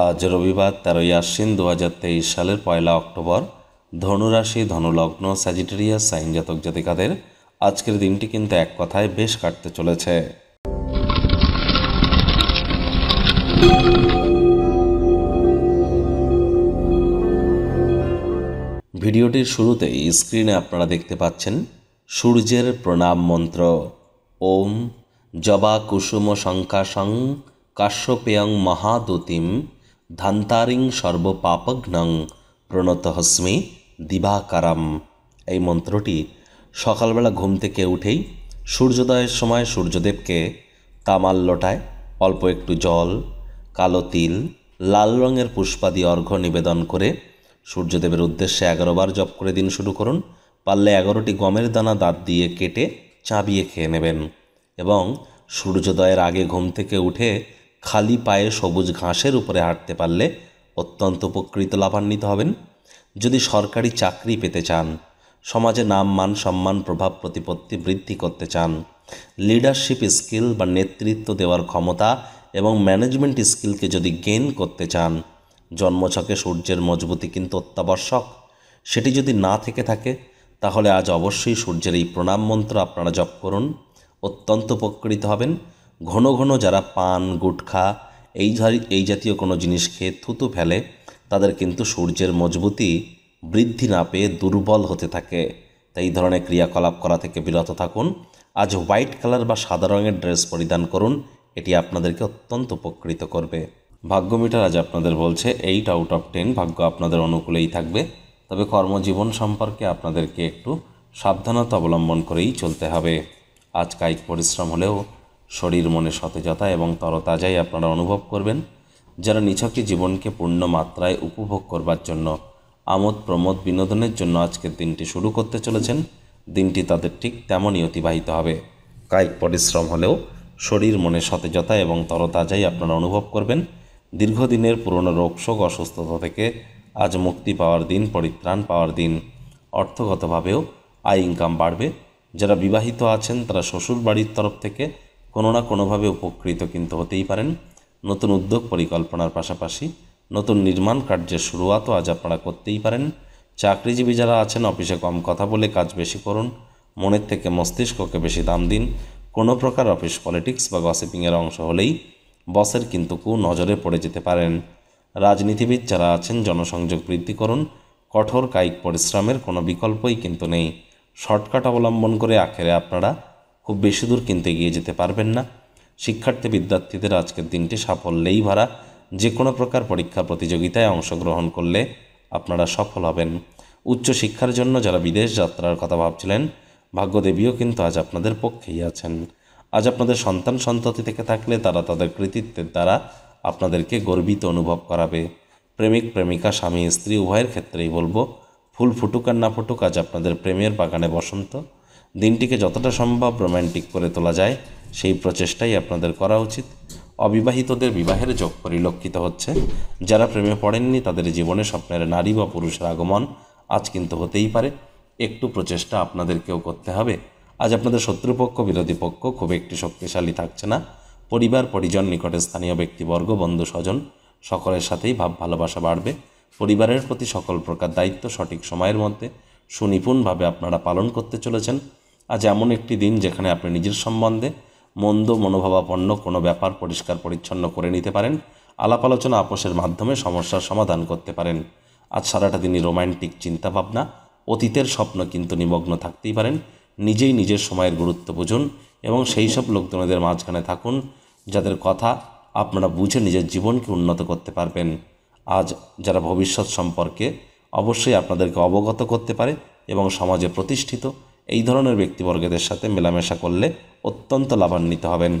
আজ রবিবার তেরোই আশ্বিন দু সালের পয়লা অক্টোবর ধনুরাশি ধনুলগ্ন স্যাজিটেরিয়াস সাইন জাতিকাদের আজকের দিনটি কিন্তু এক কথায় বেশ কাটতে চলেছে ভিডিওটির শুরুতেই স্ক্রিনে আপনারা দেখতে পাচ্ছেন সূর্যের প্রণাম মন্ত্র ওম জবা কুসুম শঙ্কাশং কাশ্যপেয়ং মহাদুতিম ধান্তারিং সর্বপাপঘ্নং প্রণত হস্মি দিবাকারাম এই মন্ত্রটি সকালবেলা ঘুম থেকে উঠেই সূর্যোদয়ের সময় সূর্যদেবকে তামাল লোটায় অল্প একটু জল কালো তিল লাল রঙের পুষ্পাদি অর্ঘ্য নিবেদন করে সূর্যদেবের উদ্দেশ্যে এগারোবার জপ করে দিন শুরু করুন পারলে এগারোটি গমের দানা দাঁত দিয়ে কেটে চাবিয়ে খেয়ে নেবেন এবং সূর্যোদয়ের আগে ঘুম থেকে উঠে খালি পায়ে সবুজ ঘাসের উপরে হাঁটতে পারলে অত্যন্ত উপকৃত লাভান্বিত হবেন যদি সরকারি চাকরি পেতে চান সমাজে নাম মান সম্মান প্রভাব প্রতিপত্তি বৃদ্ধি করতে চান লিডারশিপ স্কিল বা নেতৃত্ব দেওয়ার ক্ষমতা এবং ম্যানেজমেন্ট স্কিলকে যদি গেইন করতে চান জন্মছকে সূর্যের মজবুতি কিন্তু অত্যাবশ্যক সেটি যদি না থেকে থাকে তাহলে আজ অবশ্যই সূর্যের এই প্রণাম মন্ত্র আপনারা জপ করুন অত্যন্ত উপকৃত হবেন ঘন ঘন যারা পান গুটখা এই এই জাতীয় কোনো জিনিস খেয়ে থুতু ফেলে তাদের কিন্তু সূর্যের মজবুতি বৃদ্ধি না পেয়ে দুর্বল হতে থাকে তাই এই ধরনের ক্রিয়াকলাপ করা থেকে বিরত থাকুন আজ হোয়াইট কালার বা সাদা রঙের ড্রেস পরিধান করুন এটি আপনাদেরকে অত্যন্ত উপকৃত করবে ভাগ্য মিটার আজ আপনাদের বলছে এইট আউট অফ টেন ভাগ্য আপনাদের অনুকূলেই থাকবে তবে কর্মজীবন সম্পর্কে আপনাদেরকে একটু সাবধানতা অবলম্বন করেই চলতে হবে আজ কায়িক পরিশ্রম হলেও শরীর মনে সতেজতা এবং তরতাজাই আপনারা অনুভব করবেন যারা নিছকটি জীবনকে পূর্ণ মাত্রায় উপভোগ করবার জন্য আমোদ প্রমোদ বিনোদনের জন্য আজকের দিনটি শুরু করতে চলেছেন দিনটি তাদের ঠিক তেমনই অতিবাহিত হবে কায়িক পরিশ্রম হলেও শরীর মনে সতেজতা এবং তরতাজাই আপনারা অনুভব করবেন দীর্ঘদিনের পুরনো রোগশোক অসুস্থতা থেকে আজ মুক্তি পাওয়ার দিন পরিত্রাণ পাওয়ার দিন অর্থগতভাবেও আয় ইনকাম বাড়বে যারা বিবাহিত আছেন তারা শ্বশুর বাড়ির তরফ থেকে কোনো না কোনোভাবে উপকৃত কিন্তু হতেই পারেন নতুন উদ্যোগ পরিকল্পনার পাশাপাশি নতুন নির্মাণ কার্যের শুরুয়াতও আজ আপনারা করতেই পারেন চাকরিজীবী যারা আছেন অফিসে কম কথা বলে কাজ বেশি করুন মনের থেকে মস্তিষ্ককে বেশি দাম দিন কোনো প্রকার অফিস পলিটিক্স বা গসিপিংয়ের অংশ হলেই বসের কিন্তু কু নজরে পড়ে যেতে পারেন রাজনীতিবিদ যারা আছেন জনসংযোগ বৃদ্ধি করুন কঠোর কায়িক পরিশ্রমের কোনো বিকল্পই কিন্তু নেই শর্টকাট অবলম্বন করে আখেরে আপনারা খুব বেশি দূর কিনতে এগিয়ে যেতে পারবেন না শিক্ষার্থী বিদ্যার্থীদের আজকের দিনটি সাফল্যেই ভরা যে কোনো প্রকার পরীক্ষা প্রতিযোগিতায় অংশগ্রহণ করলে আপনারা সফল হবেন উচ্চশিক্ষার জন্য যারা বিদেশ যাত্রার কথা ভাবছিলেন ভাগ্যদেবীও কিন্তু আজ আপনাদের পক্ষেই আছেন আজ আপনাদের সন্তান সন্ততি থেকে থাকলে তারা তাদের কৃতিত্বের দ্বারা আপনাদেরকে গর্বিত অনুভব করাবে প্রেমিক প্রেমিকা স্বামী স্ত্রী উভয়ের ক্ষেত্রেই বলবো ফুল ফুটুক আর না ফুটুক আজ আপনাদের প্রেমের বাগানে বসন্ত দিনটিকে যতটা সম্ভব রোম্যান্টিক করে তোলা যায় সেই প্রচেষ্টাই আপনাদের করা উচিত অবিবাহিতদের বিবাহের যোগ পরিলক্ষিত হচ্ছে যারা প্রেমে পড়েননি তাদের জীবনে স্বপ্নের নারী বা পুরুষের আগমন আজ কিন্তু হতেই পারে একটু প্রচেষ্টা আপনাদেরকেও করতে হবে আজ আপনাদের শত্রুপক্ষ বিরোধী পক্ষ খুব একটি শক্তিশালী থাকছে না পরিবার পরিজন নিকটে স্থানীয় ব্যক্তিবর্গ বন্ধু স্বজন সকলের সাথেই ভাব ভালোবাসা বাড়বে পরিবারের প্রতি সকল প্রকার দায়িত্ব সঠিক সময়ের মধ্যে সুনিপুণভাবে আপনারা পালন করতে চলেছেন আজ এমন একটি দিন যেখানে আপনি নিজের সম্বন্ধে মন্দ মনোভাবাপন্ন কোনো ব্যাপার পরিষ্কার পরিচ্ছন্ন করে নিতে পারেন আলাপ আলোচনা আপোষের মাধ্যমে সমস্যার সমাধান করতে পারেন আজ সারাটা দিনই রোম্যান্টিক চিন্তাভাবনা অতীতের স্বপ্ন কিন্তু নিমগ্ন থাকতেই পারেন নিজেই নিজের সময়ের গুরুত্ব বুঝুন এবং সেই সব লোকজনদের মাঝখানে থাকুন যাদের কথা আপনারা বুঝে নিজের জীবনকে উন্নত করতে পারবেন আজ যারা ভবিষ্যৎ সম্পর্কে অবশ্যই আপনাদেরকে অবগত করতে পারে এবং সমাজে প্রতিষ্ঠিত এই ধরনের ব্যক্তিবর্গদের সাথে মেলামেশা করলে অত্যন্ত লাভান্বিত হবেন